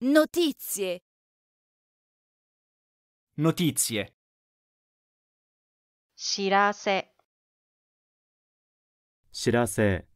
Notizie. Notizie. Shirase. Shirase.